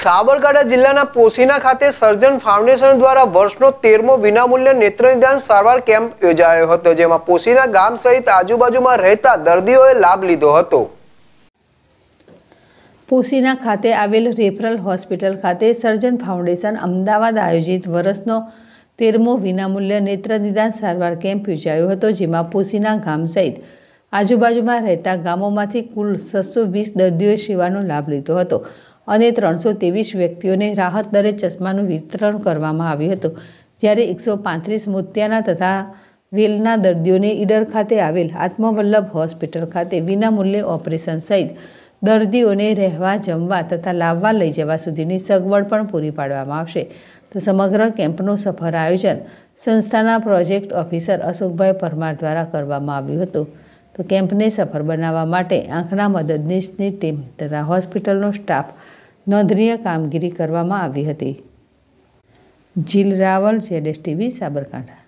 સાબરકાંઠા જિલ્લાના પોસીના ખાતે સર્જન ફાઉન્ડેશન દ્વારા વર્ષનો તેરમો વિનામૂલ્ય નેત્ર નિદાન સારવાર કેમ્પ યોજાયો હતો જેમાં પોસીના ગામ સહિત આજુબાજુમાં રહેતા દર્દીઓએ લાભ લીધો હતો પોસીના ખાતે આવેલ રેફરલ હોસ્પિટલ ખાતે સર્જન ફાઉન્ડેશન અમદાવાદ આયોજિત વર્ષનો તેરમો વિનામૂલ્ય નેત્ર નિદાન સારવાર કેમ્પ યોજાયો હતો જેમાં પોસીના ગામ સહિત આજુબાજુમાં રહેતા ગામોમાંથી કુલ છસો વીસ દર્દીઓએ સેવાનો લાભ લીધો હતો અને ત્રણસો ત્રેવીસ વ્યક્તિઓને રાહત દરે ચશ્માનું વિતરણ કરવામાં આવ્યું હતું જ્યારે એકસો પાંત્રીસ મોતિયાના તથા વેલના દર્દીઓને ઈડર ખાતે આવેલ આત્મવલ્લભ હોસ્પિટલ ખાતે વિનામૂલ્યે ઓપરેશન સહિત દર્દીઓને રહેવા જમવા તથા લાવવા લઈ જવા સુધીની સગવડ પણ પૂરી પાડવામાં આવશે તો સમગ્ર કેમ્પનું સફળ આયોજન સંસ્થાના પ્રોજેક્ટ ઓફિસર અશોકભાઈ પરમાર દ્વારા કરવામાં આવ્યું હતું તો કેમ્પને સફળ બનાવવા માટે આંખના મદદનીશની ટીમ તથા હોસ્પિટલનો સ્ટાફ નોંધનીય કામગીરી કરવામાં આવી હતી જીલ રાવલ જેડેસ ટીવી સાબરકાંઠા